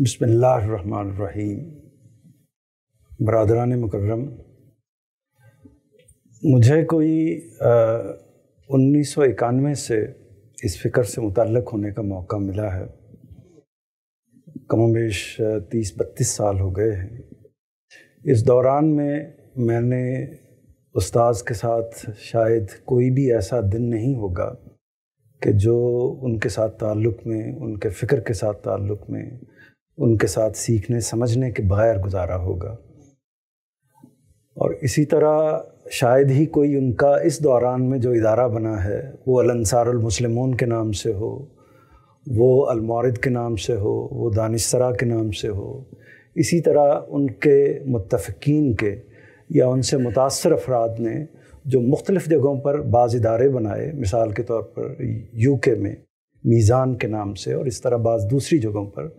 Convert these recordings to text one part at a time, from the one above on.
बसमीम बरदरान मुकर्रम मुझे कोई उन्नीस सौ इक्यानवे से इस फ़िक्र से मुतलक होने का मौका मिला है कमोबेश तीस बत्तीस साल हो गए हैं इस दौरान में मैंने उस्ताद के साथ शायद कोई भी ऐसा दिन नहीं होगा कि जो उनके साथ ताल्लुक़ में उनके फ़िक्र के साथ ताल्लुक़ में उनके साथ सीखने समझने के बगैर गुजारा होगा और इसी तरह शायद ही कोई उनका इस दौरान में जो इदारा बना है वो अलनसारमसलमून के नाम से हो वो अलमौरद के नाम से हो वो दानिशरा के नाम से हो इसी तरह उनके मुतफ़ीन के या उनसे मुतासर अफराद ने जो मुख्तलिफ़ जगहों पर बाज़ इदारे बनाए मिसाल के तौर पर यू के में मीज़ान के नाम से और इस तरह बाज़ दूसरी जगहों पर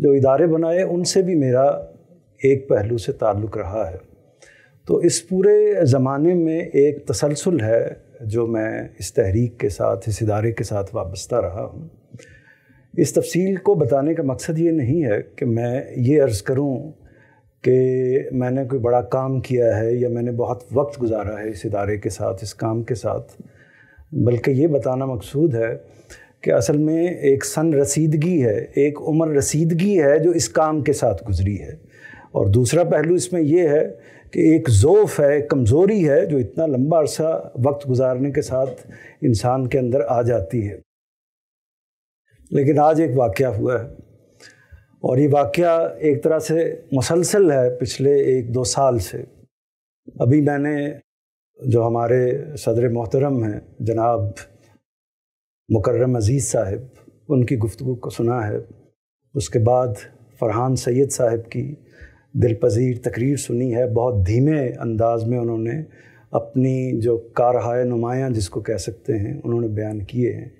जो इदारे बनाए उनसे भी मेरा एक पहलू से ताल्लुक़ रहा है तो इस पूरे ज़माने में एक तसलसल है जो मैं इस तहरीक के साथ इस इदारे के साथ वाबस्ता रहा हूँ इस तफसील को बताने का मकसद ये नहीं है कि मैं ये अर्ज़ करूँ कि मैंने कोई बड़ा काम किया है या मैंने बहुत वक्त गुजारा है इस इदारे के साथ इस काम के साथ बल्कि ये बताना मकसूद है कि असल में एक सन रसीदगी है एक उम्र रसीदगी है जो इस काम के साथ गुजरी है और दूसरा पहलू इसमें यह है कि एक ज़ोफ़ है कमज़ोरी है जो इतना लंबा अरसा वक्त गुजारने के साथ इंसान के अंदर आ जाती है लेकिन आज एक वाक़ हुआ है और ये वाक़ एक तरह से मुसलसल है पिछले एक दो साल से अभी मैंने जो हमारे सदर मोहतरम हैं जनाब मुकर्रम अजीज़ साहब उनकी गुफ्तु को सुना है उसके बाद फ़रहान सैद साहब की दिलपजीर तकरीर सुनी है बहुत धीमे अंदाज में उन्होंने अपनी जो कारहाय नुमायाँ जिसको कह सकते हैं उन्होंने बयान किए हैं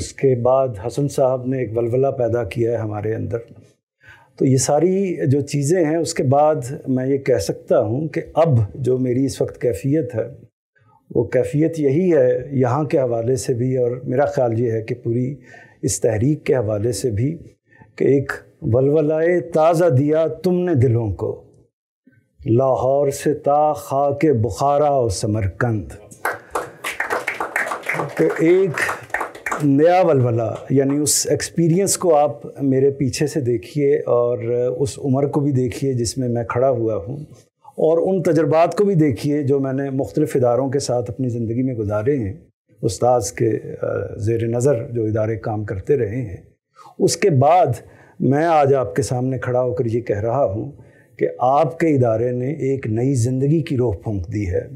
उसके बाद हसन साहब ने एक वलवला पैदा किया है हमारे अंदर तो ये सारी जो चीज़ें हैं उसके बाद मैं ये कह सकता हूँ कि अब जो मेरी इस वक्त कैफियत है वो कैफियत यही है यहाँ के हवाले से भी और मेरा ख्याल ये है कि पूरी इस तहरीक के हवाले से भी कि एक वलवलाए ताज़ा दिया तुमने दिलों को लाहौर से ता खा के बुखारा और समरकंद तो एक नया वलवला यानी उस एक्सपीरियंस को आप मेरे पीछे से देखिए और उस उम्र को भी देखिए जिसमें मैं खड़ा हुआ हूँ और उन तजर्बात को भी देखिए जो मैंने मुख्तलिफ़ इदारों के साथ अपनी ज़िंदगी में गुजारे हैं उस्ताज़ के जेर नज़र जो इदारे काम करते रहे हैं उसके बाद मैं आज आपके सामने खड़ा होकर ये कह रहा हूँ कि आपके इदारे ने एक नई ज़िंदगी की रोह फूँक दी है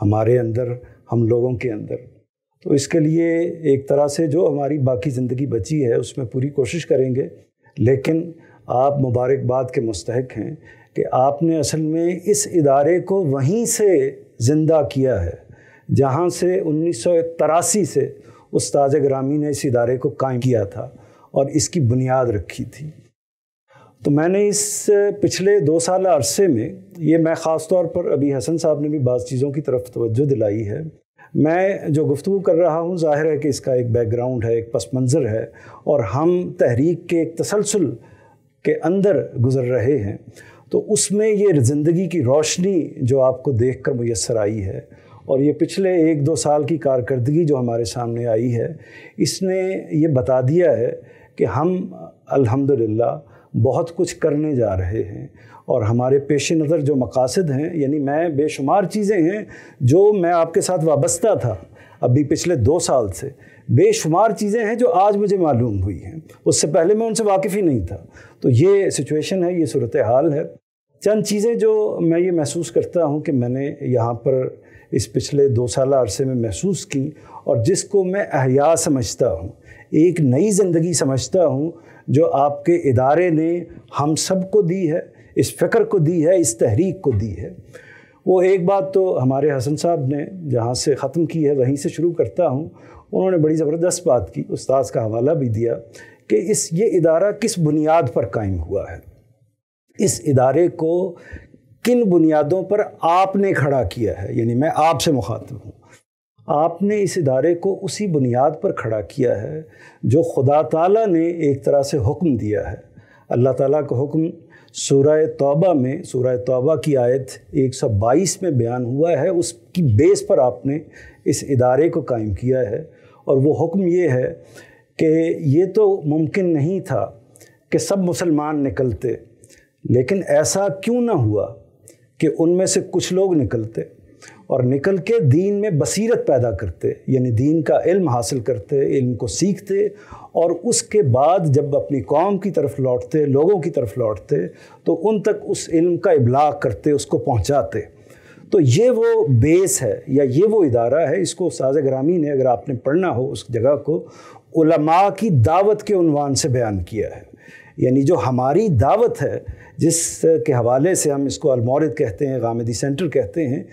हमारे अंदर हम लोगों के अंदर तो इसके लिए एक तरह से जो हमारी बाकी ज़िंदगी बची है उसमें पूरी कोशिश करेंगे लेकिन आप मुबारकबाद के मुस्तक हैं कि आपने असल में इस इदारे को वहीं से ज़िंदा किया है जहाँ से उन्नीस से उस्ताद ग्रामी ने इस इदारे को कायम किया था और इसकी बुनियाद रखी थी तो मैंने इस पिछले दो साल अरसे में ये मैं ख़ास तौर पर अभी हसन साहब ने भी बाज़ चीज़ों की तरफ तवज्जो दिलाई है मैं जो गुफ्तु कर रहा हूँ ज़ाहिर है कि इसका एक बैकग्राउंड है एक पस मंज़र है और हम तहरीक के एक तसलसल के अंदर गुज़र रहे हैं तो उसमें ये ज़िंदगी की रोशनी जो आपको देख कर मैसर आई है और ये पिछले एक दो साल की कारकर्दगी जो हमारे सामने आई है इसने ये बता दिया है कि हम अल्हम्दुलिल्लाह बहुत कुछ करने जा रहे हैं और हमारे पेश नज़र जो मकासद हैं यानी मैं बेशुमार चीज़ें हैं जो मैं आपके साथ वाबस्ता था अभी पिछले दो साल से बेशुमार चीज़ें हैं जो आज मुझे मालूम हुई हैं उससे पहले मैं उनसे वाकिफ़ ही नहीं था तो ये सिचुएशन है ये सूरत हाल है चंद चीज़ें जो मैं ये महसूस करता हूँ कि मैंने यहाँ पर इस पिछले दो साल अरसे में महसूस की और जिसको मैं अहिया समझता हूँ एक नई ज़िंदगी समझता हूँ जो आपके इदारे ने हम सब को दी है इस फ़िक्र को दी है इस तहरीक को दी है वो एक बात तो हमारे हसन साहब ने जहाँ से ख़त्म की है वहीं से शुरू करता हूँ उन्होंने बड़ी ज़बरदस्त बात की उस्ताद का हवाला भी दिया कि इस ये इदारा किस बुनियाद पर कायम हुआ है इस इदारे को किन बुनियादों पर आपने खड़ा किया है यानी मैं आपसे मुखातब हूँ आपने इस इदारे को उसी बुनियाद पर खड़ा किया है जो खुदा ताला ने एक तरह से हुक्म दिया है अल्लाह ताला का हुक्म सूरह तौबा में सूरह तौबा की आयत 122 में बयान हुआ है उसकी बेस पर आपने इस इदारे को कायम किया है और वो हुक्म ये है कि ये तो मुमकिन नहीं था कि सब मुसलमान निकलते लेकिन ऐसा क्यों ना हुआ कि उनमें से कुछ लोग निकलते और निकल के दीन में बसीरत पैदा करते यानी दीन का इल्म हासिल करते इल्म को सीखते और उसके बाद जब अपनी कौम की तरफ लौटते लोगों की तरफ लौटते तो उन तक उस इल्म का इबलाग करते उसको पहुंचाते तो ये वो बेस है या ये वो इदारा है इसको साज ग्रामी ने अगर आपने पढ़ना हो उस जगह को उलमा की दावत के उनवान से बयान किया है यानी जो हमारी दावत है जिस के हवाले से हम इसको अलमौरद कहते हैं गामदी सेंटर कहते हैं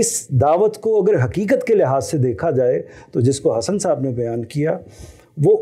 इस दावत को अगर हकीकत के लिहाज से देखा जाए तो जिसको हसन साहब ने बयान किया वो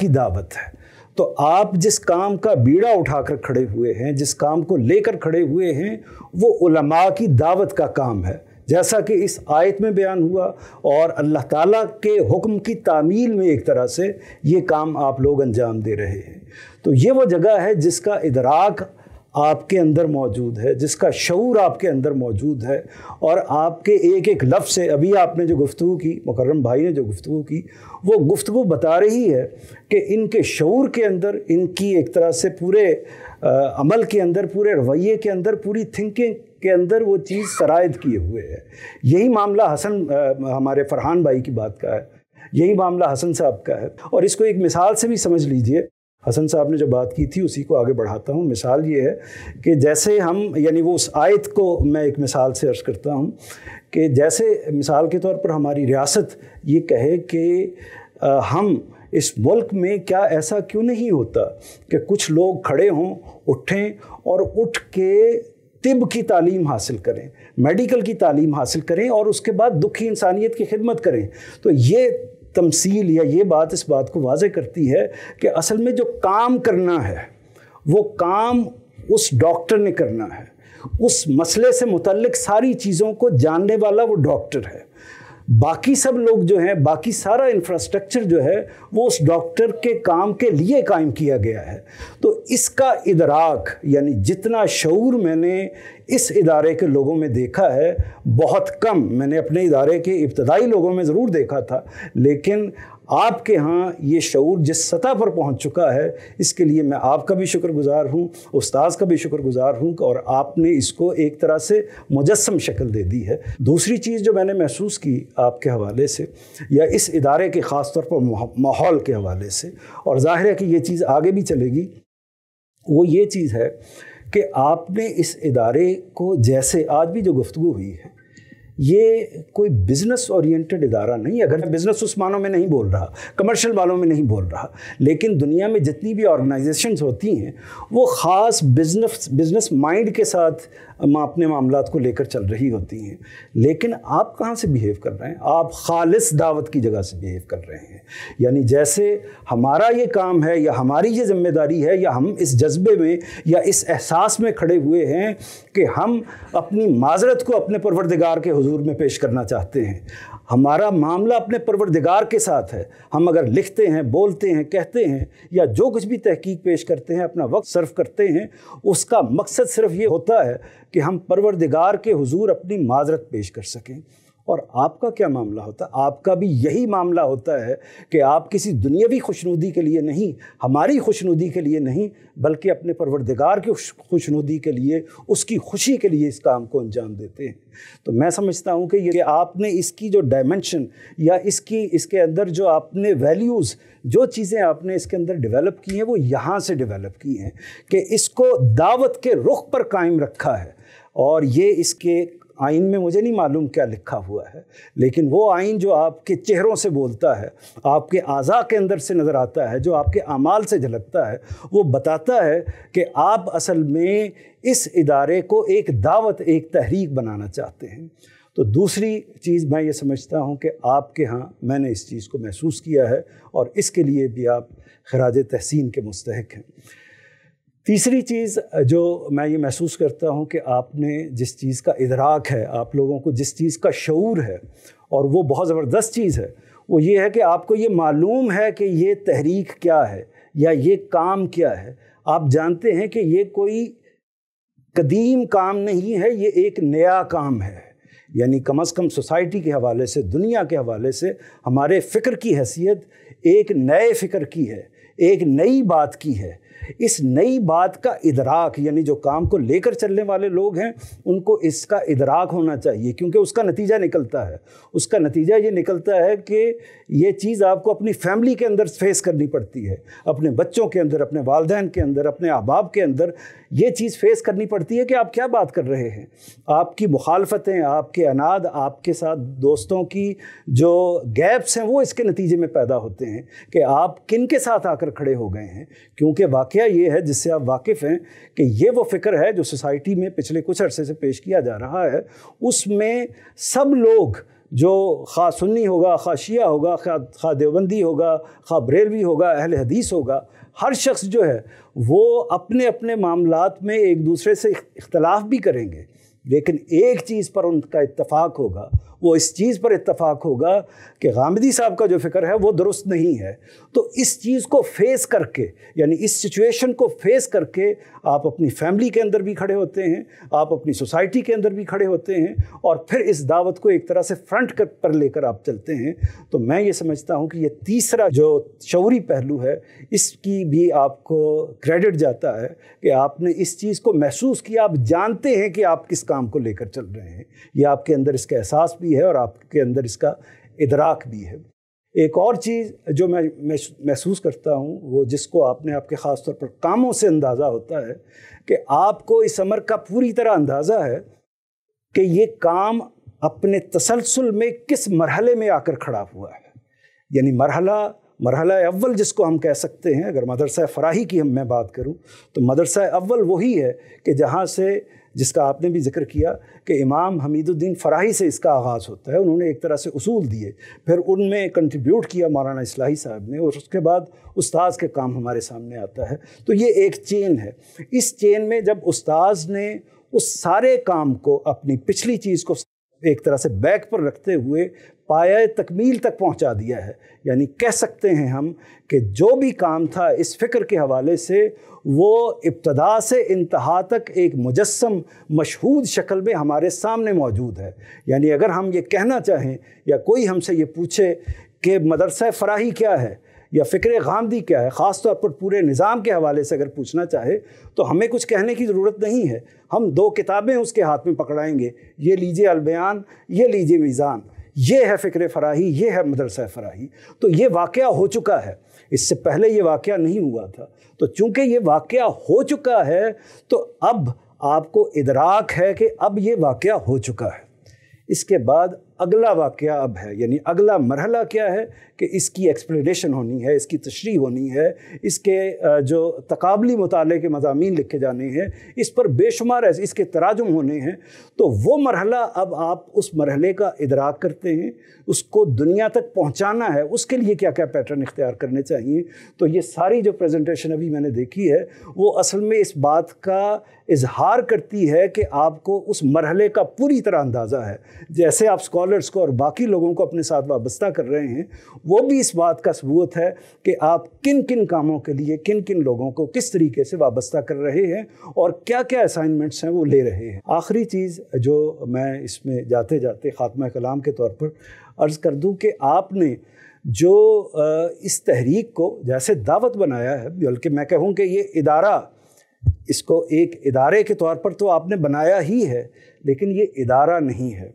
की दावत है तो आप जिस काम का बीड़ा उठाकर खड़े हुए हैं जिस काम को लेकर खड़े हुए हैं वो की दावत का काम है जैसा कि इस आयत में बयान हुआ और अल्लाह ताला के हुक्म की तामील में एक तरह से ये काम आप लोग अंजाम दे रहे हैं तो ये वो जगह है जिसका इदराक आपके अंदर मौजूद है जिसका शूर आपके अंदर मौजूद है और आपके एक एक लफ्ज़ से अभी आपने जो गुफ्तु की मुकर्रम भाई ने जो गुफ्तु की वो गुफ्तु बता रही है कि इनके शूर के अंदर इनकी एक तरह से पूरे आ, अमल के अंदर पूरे रवैये के अंदर पूरी थिंकिंग के अंदर वो चीज़ शरायद किए हुए है यही मामला हसन आ, हमारे फरहान भाई की बात का है यही मामला हसन साहब का है और इसको एक मिसाल से भी समझ लीजिए हसन साहब ने जो बात की थी उसी को आगे बढ़ाता हूँ मिसाल ये है कि जैसे हम यानी वो उस आयत को मैं एक मिसाल से अर्ज़ करता हूँ कि जैसे मिसाल के तौर पर हमारी रियासत ये कहे कि हम इस मुल्क में क्या ऐसा क्यों नहीं होता कि कुछ लोग खड़े हों उठें और उठ के तिब की तालीम हासिल करें मेडिकल की तालीम हासिल करें और उसके बाद दुखी इंसानियत की खिदमत करें तो ये तमसील या ये बात इस बात को वाज करती है कि असल में जो काम करना है वो काम उस डॉक्टर ने करना है उस मसले से मुतलक सारी चीज़ों को जानने वाला वो डॉक्टर है बाकी सब लोग जो हैं बाकी सारा इंफ्रास्ट्रक्चर जो है वो उस डॉक्टर के काम के लिए कायम किया गया है तो इसका इदराक यानी जितना शूर मैंने इस इदारे के लोगों में देखा है बहुत कम मैंने अपने इदारे के इब्तदाई लोगों में ज़रूर देखा था लेकिन आपके यहाँ ये शूर जिस सतह पर पहुँच चुका है इसके लिए मैं आपका भी शुक्रगुजार हूँ उस्ताद का भी शुक्रगुजार हूँ और आपने इसको एक तरह से मुजस्म शक्ल दे दी है दूसरी चीज़ जो मैंने महसूस की आपके हवाले से या इस इदारे के ख़ास तौर पर माहौल के हवाले से और जाहिर है कि ये चीज़ आगे भी चलेगी वो ये चीज़ है कि आपने इस इदारे को जैसे आज भी जो गुफ्तु हुई है ये कोई बिजनेस ओरिएंटेड इदारा नहीं अगर मैं बिजनेस उस मानों में नहीं बोल रहा कमर्शियल वालों में नहीं बोल रहा लेकिन दुनिया में जितनी भी ऑर्गेनाइजेशन होती हैं वो ख़ास बिजनेस बिजनेस माइंड के साथ अपने मामला को लेकर चल रही होती हैं लेकिन आप कहाँ से बिहेव कर रहे हैं आप खालिस दावत की जगह से बिहेव कर रहे हैं यानी जैसे हमारा ये काम है या हमारी ये जिम्मेदारी है या हम इस जज्बे में या इस एहसास में खड़े हुए हैं कि हम अपनी माजरत को अपने परवरदिगार के हजूर में पेश करना चाहते हैं हमारा मामला अपने परवरदिगार के साथ है हम अगर लिखते हैं बोलते हैं कहते हैं या जो कुछ भी तहकीक पेश करते हैं अपना वक्त सर्व करते हैं उसका मकसद सिर्फ ये होता है कि हम परवरदिगार के हजूर अपनी माजरत पेश कर सकें और आपका क्या मामला होता है आपका भी यही मामला होता है कि आप किसी दुनियावी खुशनुदी के लिए नहीं हमारी खुशनुदी के लिए नहीं बल्कि अपने परवरदिगार की खुशनुदी के लिए उसकी खुशी के लिए इस काम को अंजाम देते हैं तो मैं समझता हूँ कि ये आपने इसकी जो डायमेंशन या इसकी इसके अंदर जो आपने वैल्यूज़ जो चीज़ें आपने इसके अंदर डेवलप की हैं वो यहाँ से डेवलप की हैं कि इसको दावत के रुख पर कायम रखा है और ये इसके आइन में मुझे नहीं मालूम क्या लिखा हुआ है लेकिन वो आइन जो आपके चेहरों से बोलता है आपके अज़ा के अंदर से नज़र आता है जो आपके अमाल से झलकता है वो बताता है कि आप असल में इस इदारे को एक दावत एक तहरीक बनाना चाहते हैं तो दूसरी चीज़ मैं ये समझता हूँ कि आपके यहाँ मैंने इस चीज़ को महसूस किया है और इसके लिए भी आप खराज तहसीन के मुस्तक हैं तीसरी चीज़ जो मैं ये महसूस करता हूँ कि आपने जिस चीज़ का इधराक है आप लोगों को जिस चीज़ का शूर है और वो बहुत ज़बरदस्त चीज़ है वो ये है कि आपको ये मालूम है कि ये तहरीक क्या है या ये काम क्या है आप जानते हैं कि ये कोई कदीम काम नहीं है ये एक नया काम है यानी कम अज़ कम सोसाइटी के हवाले से दुनिया के हवाले से हमारे फ़िक्र की हैसियत एक नए फ़िक्र की है एक नई बात की है इस नई बात का इदराक यानी जो काम को लेकर चलने वाले लोग हैं उनको इसका इदराक होना चाहिए क्योंकि उसका नतीजा निकलता है उसका नतीजा ये निकलता है कि ये चीज़ आपको अपनी फैमिली के अंदर फेस करनी पड़ती है अपने बच्चों के अंदर अपने वालदेन के अंदर अपने अहबाब के अंदर ये चीज़ फेस करनी पड़ती है कि आप क्या बात कर रहे हैं आपकी मुखालफतें आपके अनाद आपके साथ दोस्तों की जो गैप्स हैं वो इसके नतीजे में पैदा होते हैं कि आप किन के साथ आकर खड़े हो गए हैं क्योंकि वाक़ ये है जिससे आप वाकिफ़ हैं कि ये वो फ़िक्र है जो सोसाइटी में पिछले कुछ अरसे से पेश किया जा रहा है उसमें सब लोग जो खा सुन्नी होगा खा शिया होगा खा खा देवबंदी होगा खा बरेलवी होगा अहल हदीस होगा हर शख्स जो है वो अपने अपने मामला में एक दूसरे से इख्तलाफ भी करेंगे लेकिन एक चीज़ पर उनका इतफाक़ होगा वो इस चीज़ पर इतफ़ाक़ होगा कि गामदी साहब का जो फ़िक्र है वो दुरुस्त नहीं है तो इस चीज़ को फेस करके यानी इस सिचुएशन को फेस करके आप अपनी फैमिली के अंदर भी खड़े होते हैं आप अपनी सोसाइटी के अंदर भी खड़े होते हैं और फिर इस दावत को एक तरह से फ्रंट कर पर लेकर आप चलते हैं तो मैं ये समझता हूँ कि ये तीसरा जो शौरी पहलू है इसकी भी आपको क्रेडिट जाता है कि आपने इस चीज़ को महसूस किया आप जानते हैं कि आप किस काम को लेकर चल रहे हैं या आपके अंदर इसका एहसास भी भी है और आपके अंदर इसका इदराक भी है एक और चीज़ जो मैं महसूस करता हूँ वो जिसको आपने आपके ख़ास तौर पर कामों से अंदाज़ा होता है कि आपको इस अमर का पूरी तरह अंदाज़ा है कि ये काम अपने तसलसल में किस मरहले में आकर खड़ा हुआ है यानी मरहला मरहला अव्वल जिसको हम कह सकते हैं अगर मदरसा फ़राही की हम मैं बात करूं तो मदरसा अव्वल वही है कि जहां से जिसका आपने भी जिक्र किया कि इमाम हमीदुद्दीन फ़राही से इसका आगाज़ होता है उन्होंने एक तरह से उसूल दिए फिर उनमें कंट्रीब्यूट किया मौलाना इसलाही साहब ने और उसके बाद उस्ताद के काम हमारे सामने आता है तो ये एक चेन है इस चेन में जब उस्ताद ने उस सारे काम को अपनी पिछली चीज़ को एक तरह से बैक पर रखते हुए पाया तकमील तक पहुंचा दिया है यानी कह सकते हैं हम कि जो भी काम था इस फ़िक्र के हवाले से वो इब्तदा से इंतहा तक एक मुजस्म मशहूद शक्ल में हमारे सामने मौजूद है यानी अगर हम ये कहना चाहें या कोई हमसे ये पूछे कि मदरसा फ़राही क्या है या फ़िक्र गांधी क्या है ख़ास तौर पर पूरे निज़ाम के हवाले से अगर पूछना चाहे तो हमें कुछ कहने की ज़रूरत नहीं है हम दो किताबें उसके हाथ में पकड़ाएंगे ये लीजिए अलबयान ये लीजिए मीज़ान ये है फ़िक्र फ़राही ये है मदरसा फ़राही तो ये वाक़ हो चुका है इससे पहले ये वाक़ नहीं हुआ था तो चूँकि ये वाक़ हो चुका है तो अब आपको इदराक है कि अब ये वाक़ हो चुका है इसके बाद अगला वाक्य अब है यानी अगला मरहला क्या है कि इसकी एक्सप्लेनेशन होनी है इसकी तशरी होनी है इसके जो तकबली मताले के मजामी लिखे जाने हैं इस पर बेशुमार है इसके तराजम होने हैं तो वो मरहला अब आप उस मरहले का इदराक करते हैं उसको दुनिया तक पहुँचाना है उसके लिए क्या क्या पैटर्न इख्तियार करने चाहिए तो ये सारी जो प्रेजेंटेशन अभी मैंने देखी है वो असल में इस बात का इजहार करती है कि आपको उस मरहले का पूरी तरह अंदाज़ा है जैसे आप स्कॉलर्स को और बाकी लोगों को अपने साथ वाबस्ता कर रहे हैं वो भी इस बात का सबूत है कि आप किन किन कामों के लिए किन किन लोगों को किस तरीके से वाबस्ता कर रहे हैं और क्या क्या असाइनमेंट्स हैं वो ले रहे हैं आखिरी चीज़ जो मैं इसमें जाते जाते ख़ात्मा कलाम के तौर पर अर्ज़ कर दूँ कि आपने जो इस तहरीक को जैसे दावत बनाया है बल्कि मैं कहूँ कि ये इदारा इसको एक इदारे के तौर पर तो आपने बनाया ही है लेकिन ये इदारा नहीं है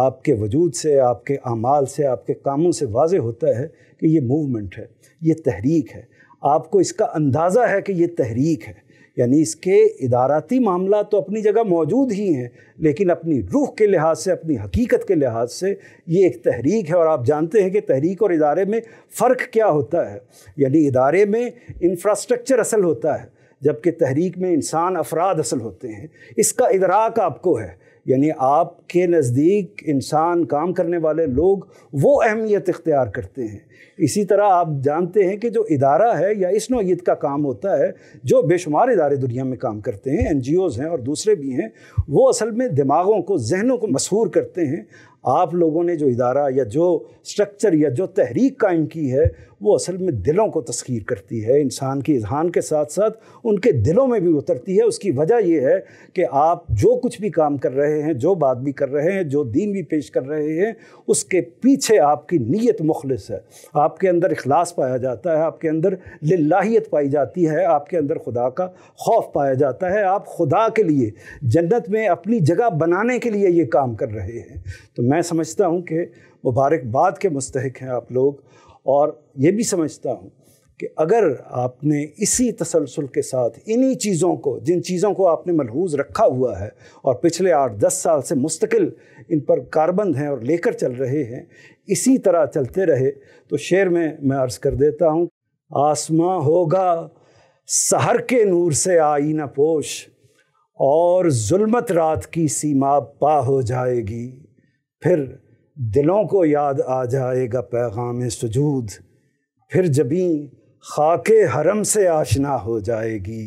आपके वजूद से आपके अमाल से आपके कामों से वाज होता है कि ये मूवमेंट है ये तहरीक है आपको इसका अंदाज़ा है कि ये तहरीक है यानी इसके इदाराती मामला तो अपनी जगह मौजूद ही हैं लेकिन अपनी रूह के लिहाज से अपनी हकीकत के लिहाज से ये एक तहरीक है और आप जानते हैं कि तहरीक और इदारे में फ़र्क क्या होता है यानी इदारे में इंफ्रास्ट्रक्चर असल होता है जबकि तहरीक में इंसान अफराद असल होते हैं इसका इदराक आपको है यानी आपके नज़दीक इंसान काम करने वाले लोग वो अहमियत इख्तियार करते हैं इसी तरह आप जानते हैं कि जो इदारा है या इस नोयत का काम होता है जो बेशुमार इदारे दुनिया में काम करते हैं एन जी ओज़ हैं और दूसरे भी हैं वो असल में दिमागों को जहनों को मशहूर करते हैं आप लोगों ने जो इदारा या जो स्ट्रक्चर या जो तहरीक कायम की है वो असल में दिलों को तस्खीर करती है इंसान की इजहान के साथ साथ उनके दिलों में भी उतरती है उसकी वजह यह है कि आप जो कुछ भी काम कर रहे हैं जो बात भी कर रहे हैं जो दीन भी पेश कर रहे हैं उसके पीछे आपकी नीयत मुखलस है आपके अंदर अखलास पाया जाता है आपके अंदर लाहीत पाई जाती है आपके अंदर खुदा का खौफ पाया जाता है आप खुदा के लिए जन्नत में अपनी जगह बनाने के लिए ये काम कर रहे हैं तो मैं समझता हूँ कि मुबारकबाद के मुस्तक हैं आप लोग और ये भी समझता हूँ कि अगर आपने इसी तसलसल के साथ इन्हीं चीज़ों को जिन चीज़ों को आपने मलहूज रखा हुआ है और पिछले आठ दस साल से मुस्तकिल इन पर कारबंद हैं और लेकर चल रहे हैं इसी तरह चलते रहे तो शेर में मैं अर्ज़ कर देता हूँ आसमां होगा सहर के नूर से आई न पोश और जुलमत रात की सीमा पा हो जाएगी फिर दिलों को याद आ जाएगा पैगाम सजूद फिर जबी ख़ाके हरम से आशना हो जाएगी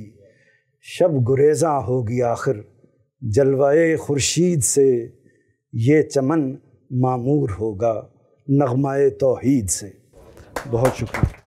शब गुरेजा होगी आखिर जलवाए खुर्शीद से ये चमन मामूर होगा नगमाए तोहीद से बहुत शुक्रिया